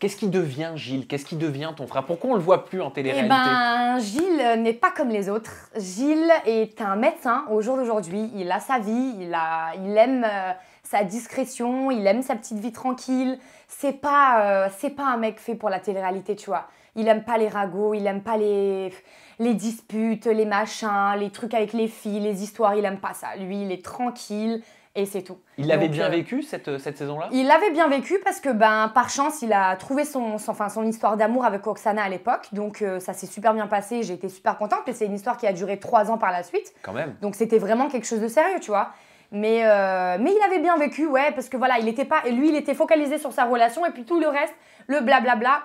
Qu'est-ce qui devient Gilles Qu'est-ce qui devient ton frère Pourquoi on le voit plus en télé-réalité Eh ben, Gilles n'est pas comme les autres. Gilles est un médecin au jour d'aujourd'hui. Il a sa vie, il, a, il aime euh, sa discrétion, il aime sa petite vie tranquille. C'est pas, euh, c'est pas un mec fait pour la télé-réalité, tu vois. Il aime pas les ragots, il aime pas les, les disputes, les machins, les trucs avec les filles, les histoires. Il aime pas ça. Lui, il est tranquille et c'est tout. Il l'avait bien euh, vécu cette, euh, saison-là Il l'avait bien vécu parce que ben par chance il a trouvé son, enfin, son histoire d'amour avec Oksana à l'époque, donc euh, ça s'est super bien passé, j'ai été super contente et c'est une histoire qui a duré trois ans par la suite. Quand même. Donc c'était vraiment quelque chose de sérieux, tu vois. Mais, mais il avait bien vécu, ouais, parce que voilà, il était pas, et lui il était focalisé sur sa relation et puis tout le reste, le blablabla, bla bla,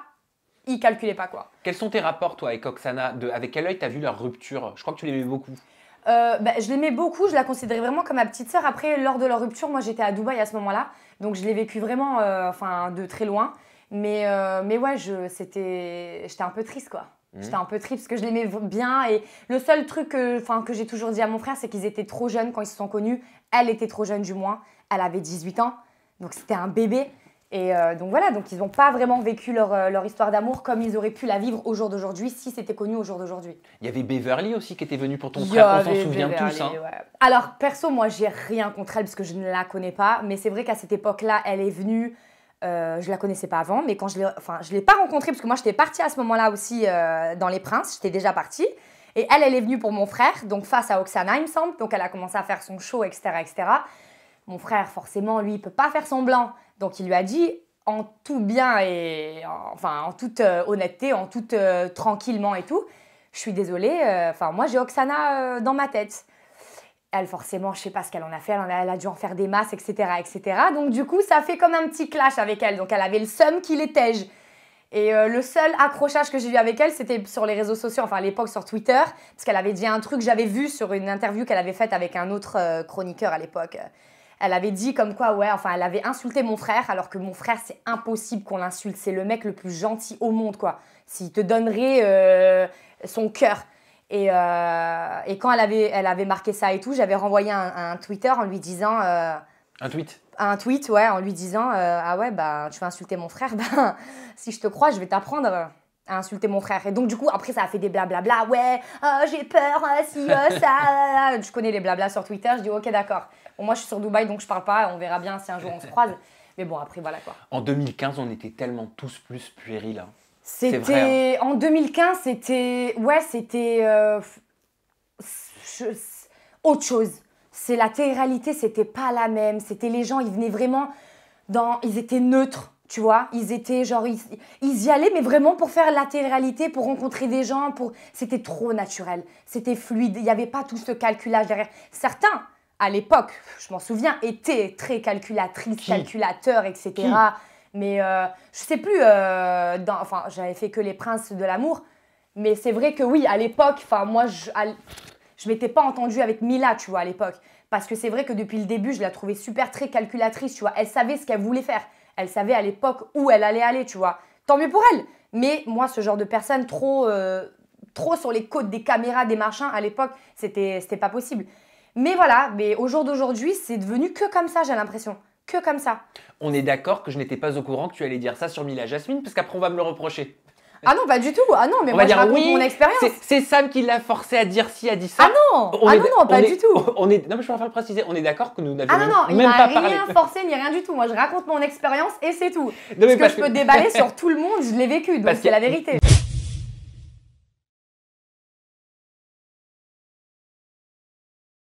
il calculait pas quoi. Quels sont tes rapports toi avec Oksana de, Avec quel œil t'as vu leur rupture Je crois que tu l'aimais beaucoup. Euh, bah, je l'aimais beaucoup, je la considérais vraiment comme ma petite sœur. Après, lors de leur rupture, moi j'étais à Dubaï à ce moment-là, donc je l'ai vécu vraiment euh, de très loin. Mais, euh, mais ouais, j'étais un peu triste quoi. Mmh. J'étais un peu triste parce que je l'aimais bien. Et le seul truc que j'ai toujours dit à mon frère, c'est qu'ils étaient trop jeunes quand ils se sont connus. Elle était trop jeune du moins, elle avait 18 ans, donc c'était un bébé. Et euh, donc voilà, donc ils n'ont pas vraiment vécu leur, euh, leur histoire d'amour comme ils auraient pu la vivre au jour d'aujourd'hui si c'était connu au jour d'aujourd'hui. Il y avait Beverly aussi qui était venue pour ton frère, on s'en souvient tous. Hein. Alors perso, moi j'ai rien contre elle parce que je ne la connais pas, mais c'est vrai qu'à cette époque-là, elle est venue. Euh, je la connaissais pas avant, mais quand je l'ai, enfin, je l'ai pas rencontrée parce que moi j'étais partie à ce moment-là aussi euh, dans les Princes, j'étais déjà partie. Et elle, elle est venue pour mon frère, donc face à Oksana, il me semble. Donc elle a commencé à faire son show, etc., etc. Mon frère, forcément, lui, il peut pas faire semblant. Donc il lui a dit en tout bien et enfin en toute euh, honnêteté, en toute euh, tranquillement et tout, je suis désolée, euh, enfin moi j'ai Oksana dans ma tête. Elle forcément, je sais pas ce qu'elle en a fait, elle, a, dû en faire des masses, etc., etc. Donc du coup, ça fait comme un petit clash avec elle. Donc elle avait le seum qui l'était. Et le seul accrochage que j'ai eu avec elle, c'était sur les réseaux sociaux, enfin à l'époque sur Twitter, parce qu'elle avait dit un truc que j'avais vu sur une interview qu'elle avait faite avec un autre chroniqueur à l'époque. Elle avait dit comme quoi, ouais, enfin, elle avait insulté mon frère, alors que mon frère, c'est impossible qu'on l'insulte. C'est le mec le plus gentil au monde, quoi. S'il te donnerait euh, son cœur. Euh, et, quand elle avait, elle avait marqué ça et tout, j'avais renvoyé un, Twitter en lui disant. Euh, un tweet Un tweet, ouais, en lui disant Ah ouais, bah, tu vas insulter mon frère, ben, si je te crois, je vais t'apprendre à insulter mon frère. Et donc, du coup, après, ça a fait des blablabla. Ouais, euh, j'ai peur, euh, si, euh, ça. je connais les blablas sur Twitter. Je dis, ok, d'accord. moi, je suis sur Dubaï, donc je parle pas. On verra bien si un jour on se croise. Mais bon, après, voilà quoi. En 2015, on était tellement tous plus puérils. là. C'était. Hein. En 2015, c'était. Ouais, c'était. Autre chose. C'est la télé-réalité, c'était pas la même. C'était les gens, ils venaient vraiment dans. Ils étaient neutres tu vois, ils étaient genre, ils, y allaient, mais vraiment pour faire latéralité, pour rencontrer des gens, pour. C'était trop naturel, c'était fluide, il n'y avait pas tout ce calculage derrière. Certains, à l'époque, je m'en souviens, étaient très calculatrices, calculateur calculateurs, etc. mais euh, je sais plus, euh, dans, enfin, j'avais fait que les princes de l'amour, mais c'est vrai que oui, à l'époque, enfin, moi, je, ne m'étais pas entendue avec Mila, tu vois, à l'époque. Parce que c'est vrai que depuis le début, je la trouvais super très calculatrice, tu vois. Elle savait ce qu'elle voulait faire elle savait à l'époque où elle allait aller, tu vois. Tant mieux pour elle. Mais moi, ce genre de personne trop, euh, trop sur les côtes des caméras, des machins, à l'époque, c'était pas possible. Mais voilà, mais au jour d'aujourd'hui, c'est devenu que comme ça, j'ai l'impression. Que comme ça. On est d'accord que je n'étais pas au courant que tu allais dire ça sur Mila Jasmine, parce qu'après, on va me le reprocher. Ah non, pas du tout. Ah non, mais moi, je raconte mon expérience. C'est Sam qui l'a forcé à dire si à dit ça. Ah non, ah non, non, pas du tout. On est, non, mais je vais le préciser. On est d'accord que nous n'avions ah non, non, il n'a rien forcé ni rien du tout. Moi, je raconte mon expérience et c'est tout. parce, que, je peux déballer sur tout le monde, je l'ai vécu, donc c'est la vérité.